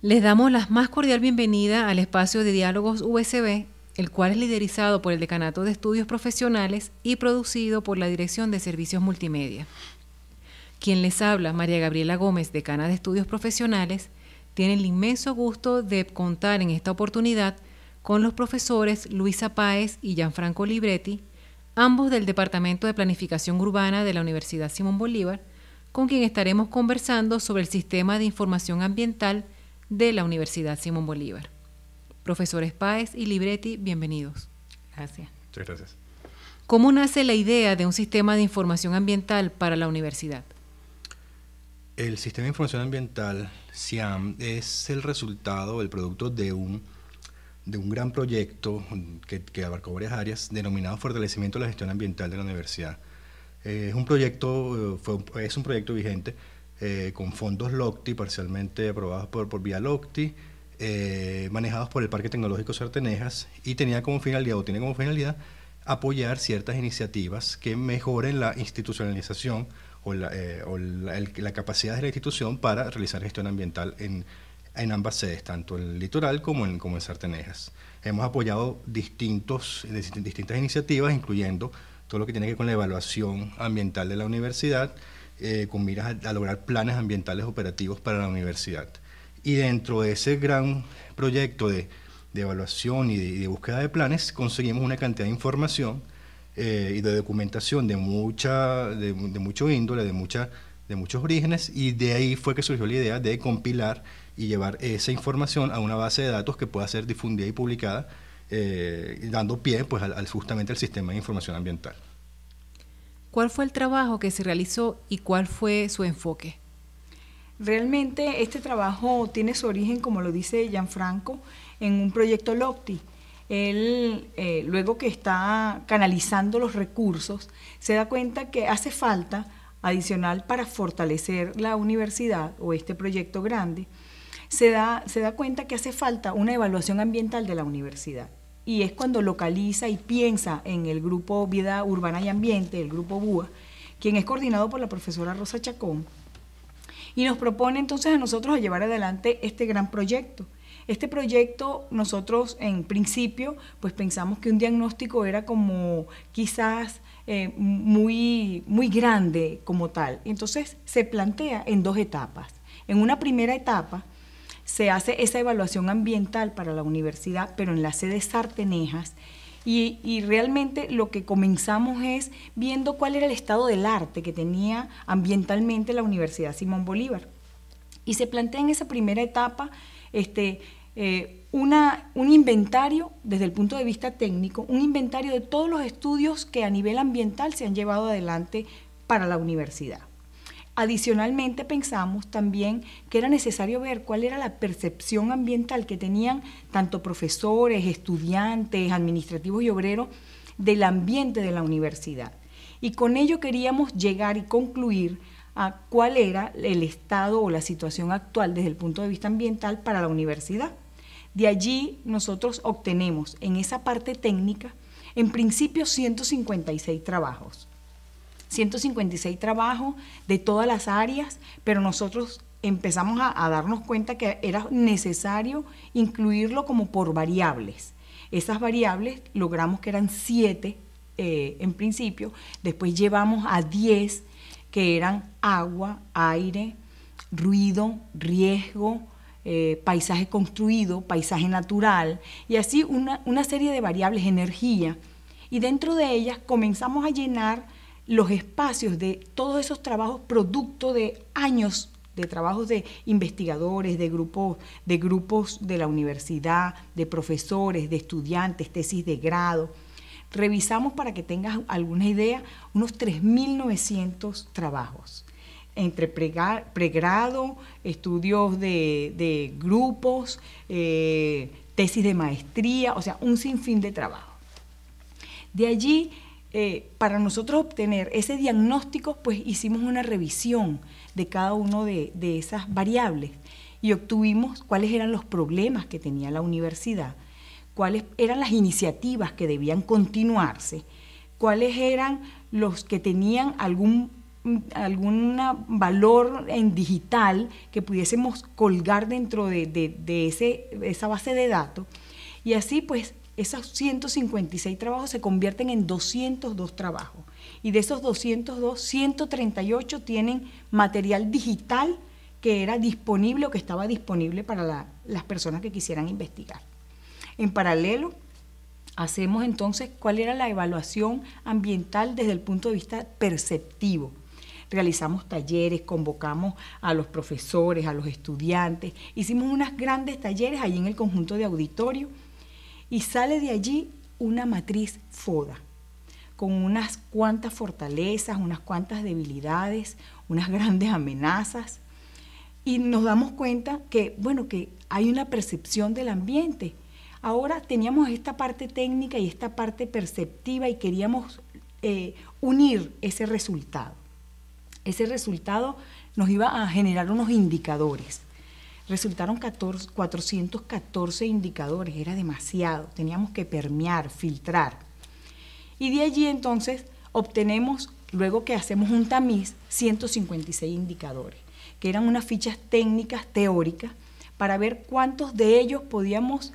Les damos la más cordial bienvenida al espacio de diálogos USB, el cual es liderizado por el Decanato de Estudios Profesionales y producido por la Dirección de Servicios Multimedia. Quien les habla, María Gabriela Gómez, decana de Estudios Profesionales, tiene el inmenso gusto de contar en esta oportunidad con los profesores Luisa Páez y Gianfranco Libretti, ambos del Departamento de Planificación Urbana de la Universidad Simón Bolívar, con quien estaremos conversando sobre el sistema de información ambiental de la Universidad Simón Bolívar. Profesores Páez y Libretti, bienvenidos. Gracias. Muchas gracias. ¿Cómo nace la idea de un sistema de información ambiental para la universidad? El sistema de información ambiental, SIAM, es el resultado, el producto de un, de un gran proyecto que, abarcó varias áreas denominado Fortalecimiento de la Gestión Ambiental de la Universidad. Eh, es, un proyecto, eh, es un proyecto vigente eh, con fondos LOCTI, parcialmente aprobados por, vía LOCTI, eh, manejados por el Parque Tecnológico Sartenejas, y tenía como finalidad, o tiene como finalidad, apoyar ciertas iniciativas que mejoren la institucionalización o, la, eh, la, capacidad de la institución para realizar gestión ambiental en, en ambas sedes, tanto en el litoral como en, como en Sartenejas. Hemos apoyado distintos, distintas iniciativas, incluyendo todo lo que tiene que ver con la evaluación ambiental de la universidad, eh, con miras a, lograr planes ambientales operativos para la universidad. Y dentro de ese gran proyecto de, evaluación y de, búsqueda de planes, conseguimos una cantidad de información eh, y de documentación de, mucho índole, de, muchos orígenes, y de ahí fue que surgió la idea de compilar y llevar esa información a una base de datos que pueda ser difundida y publicada, eh, dando pie pues, justamente al sistema de información ambiental. ¿Cuál fue el trabajo que se realizó y cuál fue su enfoque? Realmente este trabajo tiene su origen, como lo dice Gianfranco, en un proyecto LOCTI. Él, eh, luego que está canalizando los recursos, se da cuenta que hace falta adicional para fortalecer la universidad o este proyecto grande, se da cuenta que hace falta una evaluación ambiental de la universidad y es cuando localiza y piensa en el grupo Vida Urbana y Ambiente, el grupo BUA, quien es coordinado por la profesora Rosa Chacón, y nos propone entonces a nosotros a llevar adelante este gran proyecto. Este proyecto nosotros en principio pues pensamos que un diagnóstico era como quizás eh, muy, muy grande como tal. Entonces se plantea en dos etapas. En una primera etapa se hace esa evaluación ambiental para la universidad, pero en la sede Sartenejas. Y, realmente lo que comenzamos es viendo cuál era el estado del arte que tenía ambientalmente la Universidad Simón Bolívar. Y se plantea en esa primera etapa este, eh, una, un inventario desde el punto de vista técnico, un inventario de todos los estudios que a nivel ambiental se han llevado adelante para la universidad. Adicionalmente pensamos también que era necesario ver cuál era la percepción ambiental que tenían tanto profesores, estudiantes, administrativos y obreros del ambiente de la universidad. Y con ello queríamos llegar y concluir a cuál era el estado o la situación actual desde el punto de vista ambiental para la universidad. De allí nosotros obtenemos en esa parte técnica en principio 156 trabajos 156 trabajos de todas las áreas, pero nosotros empezamos a, darnos cuenta que era necesario incluirlo como por variables. Esas variables logramos que eran siete eh, en principio, después llevamos a 10 que eran agua, aire, ruido, riesgo, eh, paisaje construido, paisaje natural, y así una, una serie de variables, energía. Y dentro de ellas comenzamos a llenar los espacios de todos esos trabajos producto de años de trabajos de investigadores, de grupos, de grupos de la universidad, de profesores, de estudiantes, tesis de grado. Revisamos para que tengas alguna idea unos 3.900 trabajos entre pregrado, estudios de, grupos, eh, tesis de maestría, o sea, un sinfín de trabajo. De allí eh, para nosotros obtener ese diagnóstico, pues hicimos una revisión de cada una de, esas variables y obtuvimos cuáles eran los problemas que tenía la universidad, cuáles eran las iniciativas que debían continuarse, cuáles eran los que tenían algún valor en digital que pudiésemos colgar dentro de, esa base de datos. Y así pues esos 156 trabajos se convierten en 202 trabajos. Y de esos 202, 138 tienen material digital que era disponible o que estaba disponible para las personas que quisieran investigar. En paralelo, hacemos entonces cuál era la evaluación ambiental desde el punto de vista perceptivo. Realizamos talleres, convocamos a los profesores, a los estudiantes, hicimos unas grandes talleres allí en el conjunto de auditorio y sale de allí una matriz foda, con unas cuantas fortalezas, unas cuantas debilidades, unas grandes amenazas, y nos damos cuenta que, bueno, que hay una percepción del ambiente. Ahora teníamos esta parte técnica y esta parte perceptiva y queríamos eh, unir ese resultado. Ese resultado nos iba a generar unos indicadores resultaron 414 indicadores, era demasiado, teníamos que permear, filtrar. Y de allí entonces obtenemos, luego que hacemos un tamiz, 156 indicadores, que eran unas fichas técnicas teóricas para ver cuántos de ellos podíamos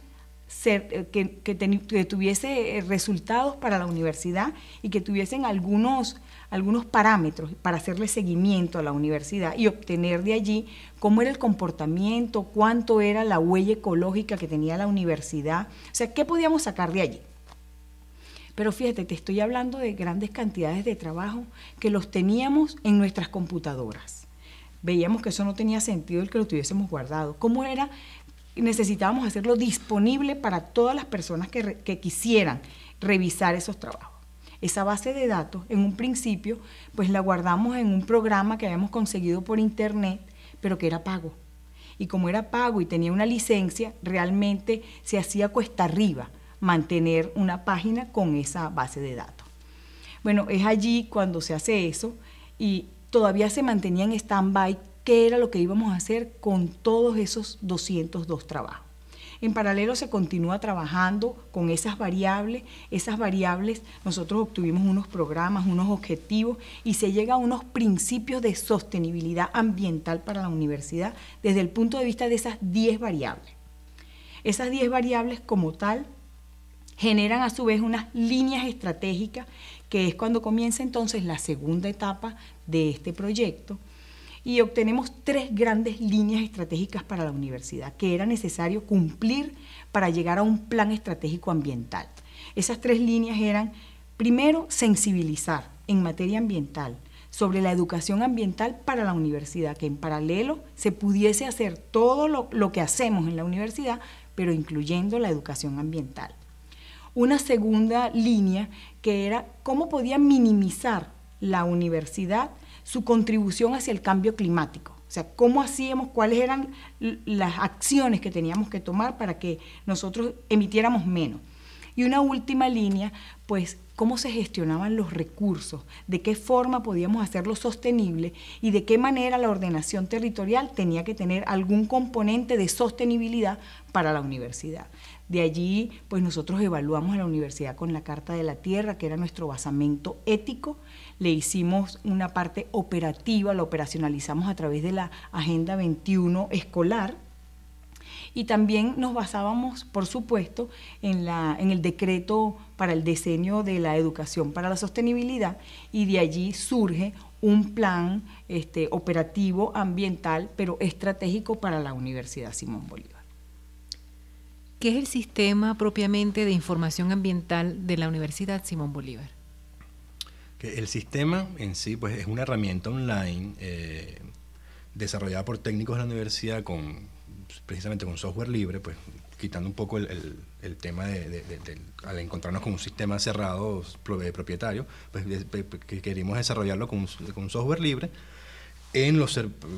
eh, que, tuviese eh, resultados para la universidad y que tuviesen algunos, algunos parámetros para hacerle seguimiento a la universidad y obtener de allí cómo era el comportamiento, cuánto era la huella ecológica que tenía la universidad, o sea, qué podíamos sacar de allí. Pero fíjate, te estoy hablando de grandes cantidades de trabajo que los teníamos en nuestras computadoras. Veíamos que eso no tenía sentido el que lo tuviésemos guardado. ¿Cómo era necesitábamos hacerlo disponible para todas las personas que, quisieran revisar esos trabajos. Esa base de datos, en un principio, pues la guardamos en un programa que habíamos conseguido por internet, pero que era pago. Y como era pago y tenía una licencia, realmente se hacía cuesta arriba mantener una página con esa base de datos. Bueno, es allí cuando se hace eso y todavía se mantenía en stand-by qué era lo que íbamos a hacer con todos esos 202 trabajos. En paralelo se continúa trabajando con esas variables. Esas variables nosotros obtuvimos unos programas, unos objetivos y se llega a unos principios de sostenibilidad ambiental para la universidad desde el punto de vista de esas 10 variables. Esas 10 variables como tal generan a su vez unas líneas estratégicas que es cuando comienza entonces la segunda etapa de este proyecto y obtenemos tres grandes líneas estratégicas para la universidad que era necesario cumplir para llegar a un plan estratégico ambiental. Esas tres líneas eran, primero, sensibilizar en materia ambiental sobre la educación ambiental para la universidad, que en paralelo se pudiese hacer todo lo, que hacemos en la universidad, pero incluyendo la educación ambiental. Una segunda línea que era cómo podía minimizar la universidad su contribución hacia el cambio climático. O sea, cómo hacíamos, cuáles eran las acciones que teníamos que tomar para que nosotros emitiéramos menos. Y una última línea, pues cómo se gestionaban los recursos, de qué forma podíamos hacerlo sostenible y de qué manera la ordenación territorial tenía que tener algún componente de sostenibilidad para la universidad. De allí, pues nosotros evaluamos a la universidad con la Carta de la Tierra, que era nuestro basamento ético, le hicimos una parte operativa, la operacionalizamos a través de la Agenda 21 escolar. Y también nos basábamos, por supuesto, en, el decreto para el diseño de la educación para la sostenibilidad y de allí surge un plan este, operativo ambiental, pero estratégico para la Universidad Simón Bolívar. ¿Qué es el sistema propiamente de información ambiental de la Universidad Simón Bolívar? el sistema en sí pues, es una herramienta online eh, desarrollada por técnicos de la universidad con precisamente con software libre, pues quitando un poco el, tema de, al encontrarnos con un sistema cerrado eh, propietario, pues queremos desarrollarlo con, software libre, en los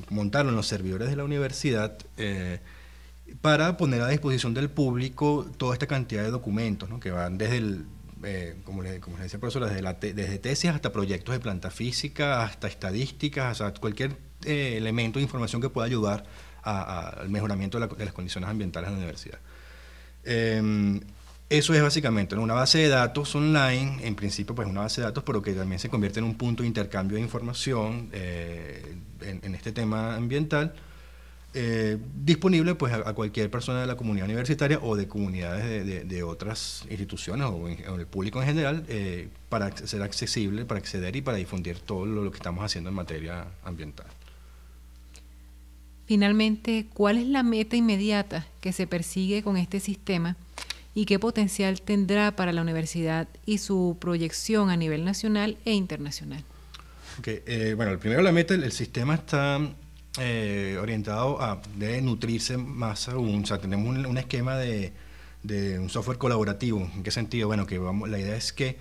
los servidores de la universidad eh, para poner a disposición del público toda esta cantidad de documentos que van desde el eh, como, les, como, decía, profesora, desde, desde tesis hasta proyectos de planta física, hasta estadísticas, hasta cualquier eh, elemento de información que pueda ayudar al mejoramiento de, las condiciones ambientales de la universidad. Em, eso es básicamente una base de datos online, en principio pues una base de datos, pero que también se convierte en un punto de intercambio de información eh, en, este tema ambiental. Eh, disponible pues, a, cualquier persona de la comunidad universitaria o de comunidades de, otras instituciones o, del el público en general eh, para ser accesible, para acceder y para difundir todo lo, que estamos haciendo en materia ambiental. Finalmente, ¿cuál es la meta inmediata que se persigue con este sistema y qué potencial tendrá para la universidad y su proyección a nivel nacional e internacional? Okay, eh, bueno, primero la meta, el sistema está eh, orientado a de nutrirse más aún. O tenemos un, esquema de, un software colaborativo. ¿En qué sentido? Bueno, que la idea es que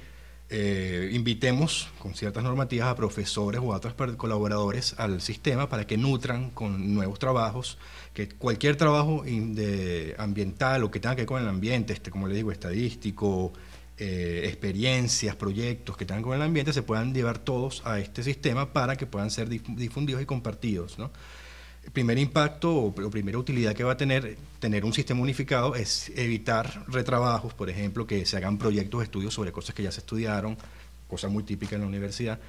eh, invitemos con ciertas normativas a profesores o a otros colaboradores al sistema para que nutran con nuevos trabajos, que cualquier trabajo de ambiental o que tenga que ver con el ambiente, este, como le digo, estadístico, eh, experiencias, proyectos que tengan con el ambiente, se puedan llevar todos a este sistema para que puedan ser difundidos y compartidos. El primer impacto o, primera utilidad que va a tener tener un sistema unificado es evitar retrabajos, por ejemplo, que se hagan proyectos de estudios sobre cosas que ya se estudiaron, cosa muy típica en la universidad.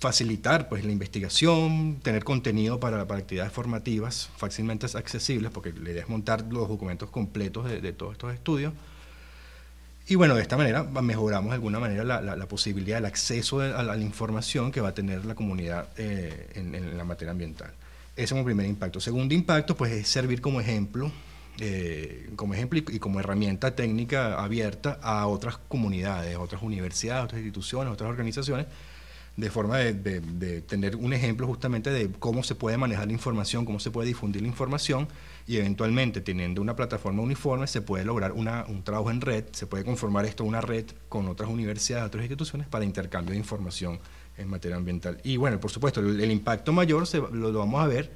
facilitar pues, la investigación, tener contenido para, actividades formativas fácilmente accesibles, porque la idea es montar los documentos completos de todos estos estudios. Y bueno, de esta manera mejoramos de alguna manera la, posibilidad, del acceso a, la, información que va a tener la comunidad eh, en, la materia ambiental. Ese es un primer impacto. Segundo impacto, pues es servir como ejemplo, eh, como ejemplo y, como herramienta técnica abierta a otras comunidades, otras universidades, otras instituciones, otras organizaciones de forma de, tener un ejemplo justamente de cómo se puede manejar la información, cómo se puede difundir la información y eventualmente teniendo una plataforma uniforme se puede lograr una, un trabajo en red, se puede conformar esto una red con otras universidades, otras instituciones para intercambio de información en materia ambiental. Y bueno, por supuesto, el, impacto mayor se, lo vamos a ver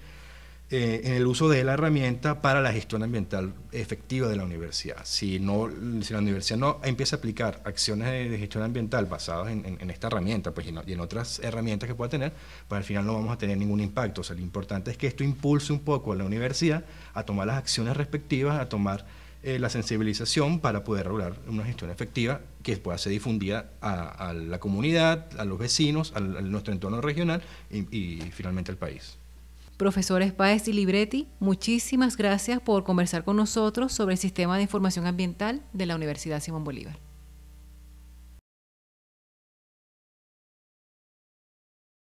eh, en el uso de la herramienta para la gestión ambiental efectiva de la universidad. Si, no, la universidad no empieza a aplicar acciones de gestión ambiental basadas en, esta herramienta pues, y, en otras herramientas que pueda tener, pues al final no vamos a tener ningún impacto. sea, lo importante es que esto impulse un poco a la universidad a tomar las acciones respectivas, a tomar eh, la sensibilización para poder regular una gestión efectiva que pueda ser difundida a, la comunidad, a los vecinos, a, nuestro entorno regional y finalmente al país. Profesores Paez y Libretti, muchísimas gracias por conversar con nosotros sobre el sistema de información ambiental de la Universidad Simón Bolívar.